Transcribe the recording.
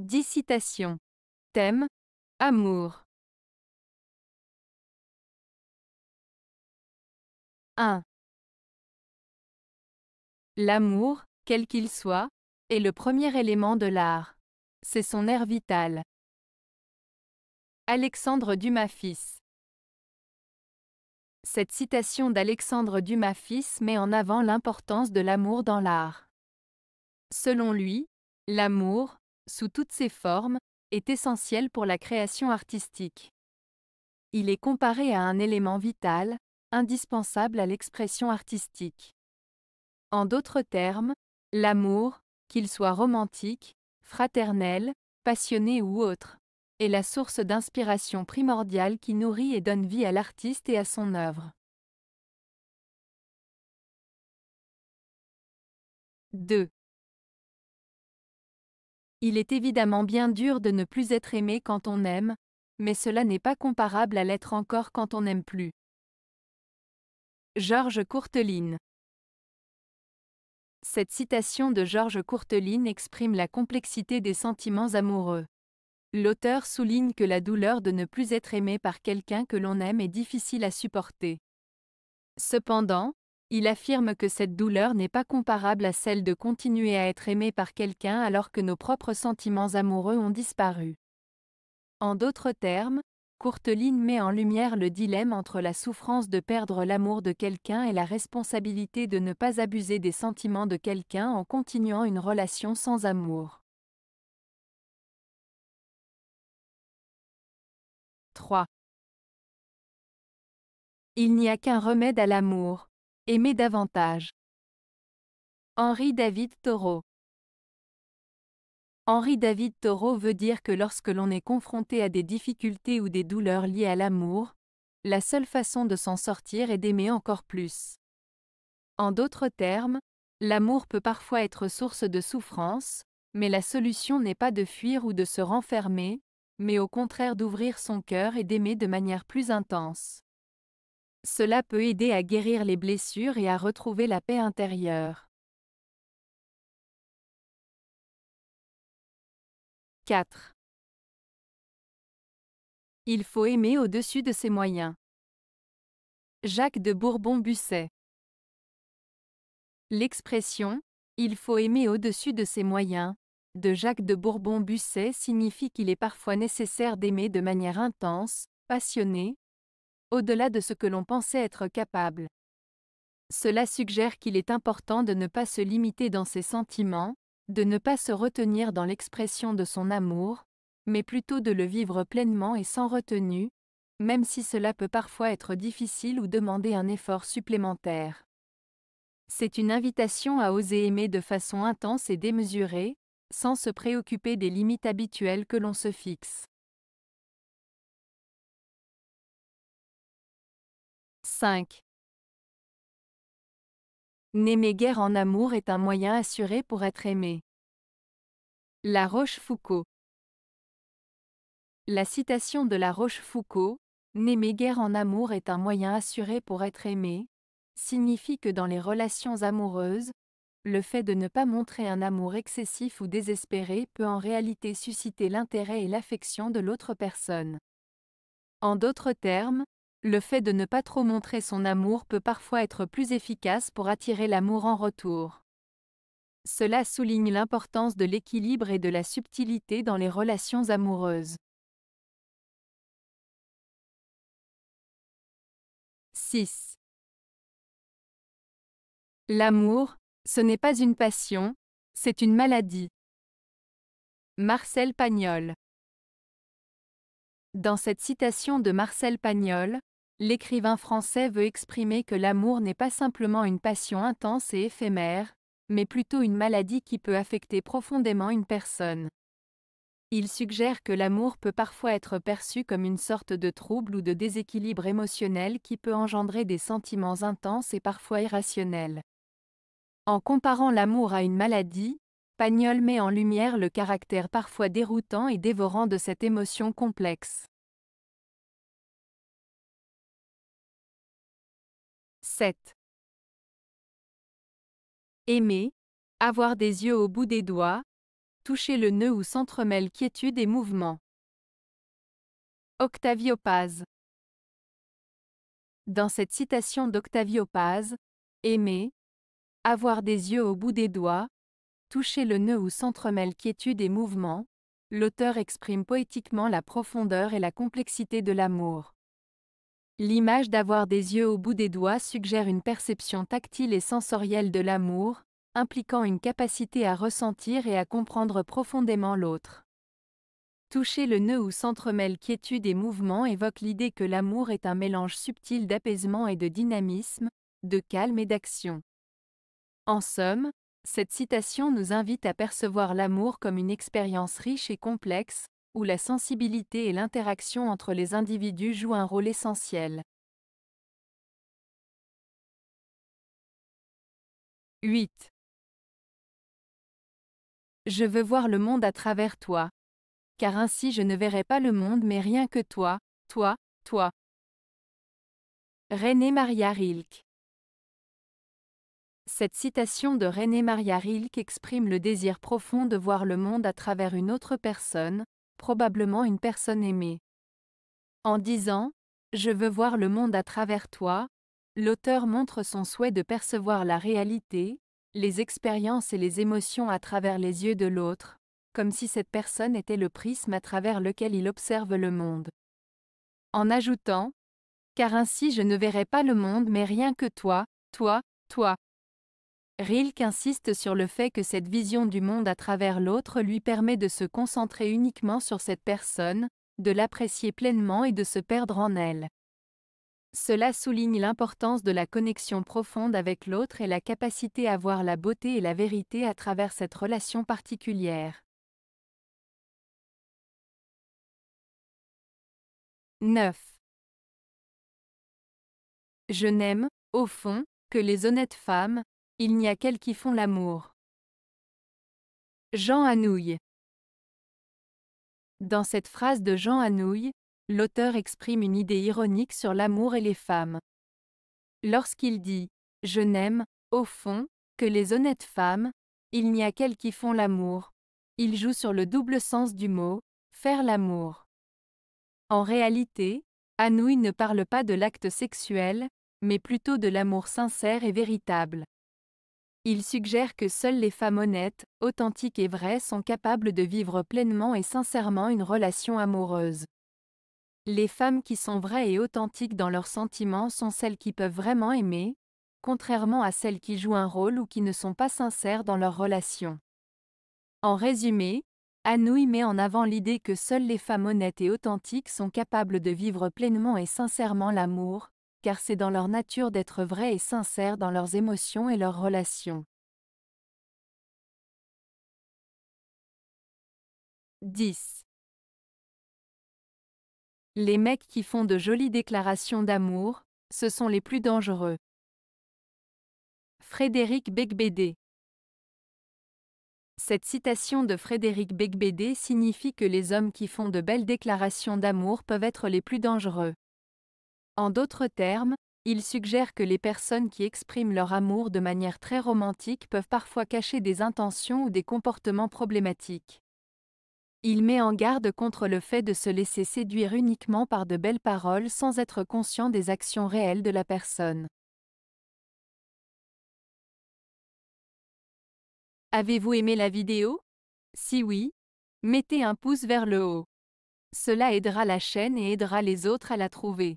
10 citations. Thème Amour. 1. L'amour, quel qu'il soit, est le premier élément de l'art. C'est son air vital. Alexandre Dumas fils. Cette citation d'Alexandre Dumas fils met en avant l'importance de l'amour dans l'art. Selon lui, l'amour, sous toutes ses formes, est essentiel pour la création artistique. Il est comparé à un élément vital, indispensable à l'expression artistique. En d'autres termes, l'amour, qu'il soit romantique, fraternel, passionné ou autre, est la source d'inspiration primordiale qui nourrit et donne vie à l'artiste et à son œuvre. 2. Il est évidemment bien dur de ne plus être aimé quand on aime, mais cela n'est pas comparable à l'être encore quand on n'aime plus. Georges Courteline Cette citation de Georges Courteline exprime la complexité des sentiments amoureux. L'auteur souligne que la douleur de ne plus être aimé par quelqu'un que l'on aime est difficile à supporter. Cependant, il affirme que cette douleur n'est pas comparable à celle de continuer à être aimé par quelqu'un alors que nos propres sentiments amoureux ont disparu. En d'autres termes, Courteline met en lumière le dilemme entre la souffrance de perdre l'amour de quelqu'un et la responsabilité de ne pas abuser des sentiments de quelqu'un en continuant une relation sans amour. 3. Il n'y a qu'un remède à l'amour, Aimer davantage. Henri David Thoreau Henri David Thoreau veut dire que lorsque l'on est confronté à des difficultés ou des douleurs liées à l'amour, la seule façon de s'en sortir est d'aimer encore plus. En d'autres termes, l'amour peut parfois être source de souffrance, mais la solution n'est pas de fuir ou de se renfermer, mais au contraire d'ouvrir son cœur et d'aimer de manière plus intense. Cela peut aider à guérir les blessures et à retrouver la paix intérieure. 4. Il faut aimer au-dessus de ses moyens. Jacques de Bourbon-Busset. L'expression Il faut aimer au-dessus de ses moyens de Jacques de Bourbon-Busset signifie qu'il est parfois nécessaire d'aimer de manière intense, passionnée, au-delà de ce que l'on pensait être capable. Cela suggère qu'il est important de ne pas se limiter dans ses sentiments, de ne pas se retenir dans l'expression de son amour, mais plutôt de le vivre pleinement et sans retenue, même si cela peut parfois être difficile ou demander un effort supplémentaire. C'est une invitation à oser aimer de façon intense et démesurée, sans se préoccuper des limites habituelles que l'on se fixe. 5. N'aimer guère en amour est un moyen assuré pour être aimé. La Rochefoucauld. La citation de La Rochefoucauld, N'aimer guère en amour est un moyen assuré pour être aimé, signifie que dans les relations amoureuses, le fait de ne pas montrer un amour excessif ou désespéré peut en réalité susciter l'intérêt et l'affection de l'autre personne. En d'autres termes, le fait de ne pas trop montrer son amour peut parfois être plus efficace pour attirer l'amour en retour. Cela souligne l'importance de l'équilibre et de la subtilité dans les relations amoureuses. 6. L'amour, ce n'est pas une passion, c'est une maladie. Marcel Pagnol Dans cette citation de Marcel Pagnol, l'écrivain français veut exprimer que l'amour n'est pas simplement une passion intense et éphémère, mais plutôt une maladie qui peut affecter profondément une personne. Il suggère que l'amour peut parfois être perçu comme une sorte de trouble ou de déséquilibre émotionnel qui peut engendrer des sentiments intenses et parfois irrationnels. En comparant l'amour à une maladie, Pagnol met en lumière le caractère parfois déroutant et dévorant de cette émotion complexe. 7. Aimer, avoir des yeux au bout des doigts, toucher le nœud où s'entremêlent quiétude et mouvement. Octavio Paz. Dans cette citation d'Octavio Paz, aimer, avoir des yeux au bout des doigts, toucher le nœud où s'entremêlent quiétude et mouvement, l'auteur exprime poétiquement la profondeur et la complexité de l'amour. L'image d'avoir des yeux au bout des doigts suggère une perception tactile et sensorielle de l'amour, impliquant une capacité à ressentir et à comprendre profondément l'autre. Toucher le nœud où s'entremêlent quiétude et mouvement évoque l'idée que l'amour est un mélange subtil d'apaisement et de dynamisme, de calme et d'action. En somme, cette citation nous invite à percevoir l'amour comme une expérience riche et complexe, où la sensibilité et l'interaction entre les individus jouent un rôle essentiel. 8. Je veux voir le monde à travers toi. Car ainsi je ne verrai pas le monde mais rien que toi, toi, toi. René Maria Rilke Cette citation de René Maria Rilke exprime le désir profond de voir le monde à travers une autre personne, probablement une personne aimée. En disant Je veux voir le monde à travers toi, l'auteur montre son souhait de percevoir la réalité, les expériences et les émotions à travers les yeux de l'autre, comme si cette personne était le prisme à travers lequel il observe le monde. En ajoutant Car ainsi je ne verrai pas le monde mais rien que toi, toi, toi, Rilke insiste sur le fait que cette vision du monde à travers l'autre lui permet de se concentrer uniquement sur cette personne, de l'apprécier pleinement et de se perdre en elle. Cela souligne l'importance de la connexion profonde avec l'autre et la capacité à voir la beauté et la vérité à travers cette relation particulière. 9. Je n'aime, au fond, que les honnêtes femmes, il n'y a qu'elles qui font l'amour. Jean Anouilh Dans cette phrase de Jean Anouilh, l'auteur exprime une idée ironique sur l'amour et les femmes. Lorsqu'il dit « Je n'aime, au fond, que les honnêtes femmes, il n'y a qu'elles qui font l'amour », il joue sur le double sens du mot « faire l'amour ». En réalité, Anouilh ne parle pas de l'acte sexuel, mais plutôt de l'amour sincère et véritable. Il suggère que seules les femmes honnêtes, authentiques et vraies sont capables de vivre pleinement et sincèrement une relation amoureuse. Les femmes qui sont vraies et authentiques dans leurs sentiments sont celles qui peuvent vraiment aimer, contrairement à celles qui jouent un rôle ou qui ne sont pas sincères dans leur relation. En résumé, Anouilh met en avant l'idée que seules les femmes honnêtes et authentiques sont capables de vivre pleinement et sincèrement l'amour, car c'est dans leur nature d'être vrais et sincères dans leurs émotions et leurs relations. 10. Les mecs qui font de jolies déclarations d'amour, ce sont les plus dangereux. Frédéric Beigbeder Cette citation de Frédéric Beigbeder signifie que les hommes qui font de belles déclarations d'amour peuvent être les plus dangereux. En d'autres termes, il suggère que les personnes qui expriment leur amour de manière très romantique peuvent parfois cacher des intentions ou des comportements problématiques. Il met en garde contre le fait de se laisser séduire uniquement par de belles paroles sans être conscient des actions réelles de la personne. Avez-vous aimé la vidéo Si oui, mettez un pouce vers le haut. Cela aidera la chaîne et aidera les autres à la trouver.